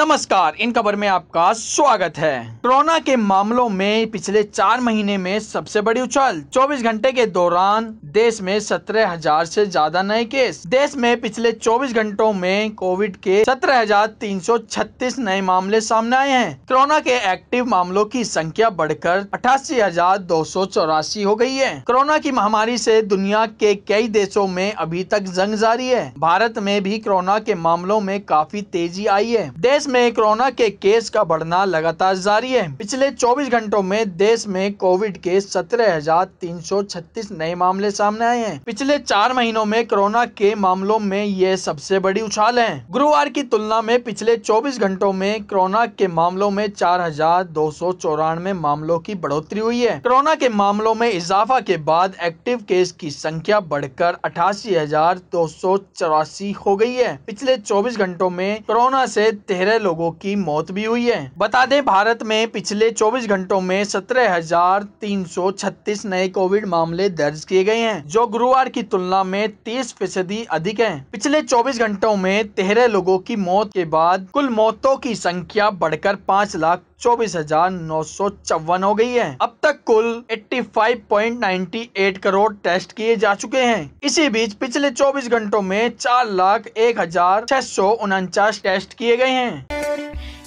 नमस्कार इन खबर में आपका स्वागत है कोरोना के मामलों में पिछले चार महीने में सबसे बड़ी उछाल 24 घंटे के दौरान देश में सत्रह हजार ऐसी ज्यादा नए केस देश में पिछले 24 घंटों में कोविड के सत्रह हजार तीन सौ छत्तीस नए मामले सामने आए हैं कोरोना के एक्टिव मामलों की संख्या बढ़कर अठासी हजार दो सौ चौरासी हो गई है कोरोना की महामारी से दुनिया के कई देशों में अभी तक जंग जारी है भारत में भी कोरोना के मामलों में काफी तेजी आई है देश में कोरोना के केस का बढ़ना लगातार जारी है पिछले 24 घंटों में देश में कोविड के 17,336 नए मामले सामने आए हैं पिछले चार महीनों में कोरोना के मामलों में ये सबसे बड़ी उछाल है गुरुवार की तुलना में पिछले 24 घंटों में कोरोना के मामलों में चार मामलों की बढ़ोतरी हुई है कोरोना के मामलों में इजाफा के बाद एक्टिव केस की संख्या बढ़कर अठासी हो गई है पिछले चौबीस घंटों में कोरोना ऐसी तेरह सत्रह लोगों की मौत भी हुई है बता दें भारत में पिछले चौबीस घंटों में सत्रह हजार तीन सौ छत्तीस नए कोविड मामले दर्ज किए गए हैं जो गुरुवार की तुलना में तीस फीसदी अधिक है पिछले चौबीस घंटों में तेरह लोगों की मौत के बाद कुल मौतों की संख्या बढ़कर पाँच लाख चौबीस हजार नौ सौ चौवन हो गई है अब तक कुल 85.98 करोड़ टेस्ट किए जा चुके हैं इसी बीच पिछले 24 घंटों में चार लाख एक हजार छह सौ उनचास टेस्ट किए गए हैं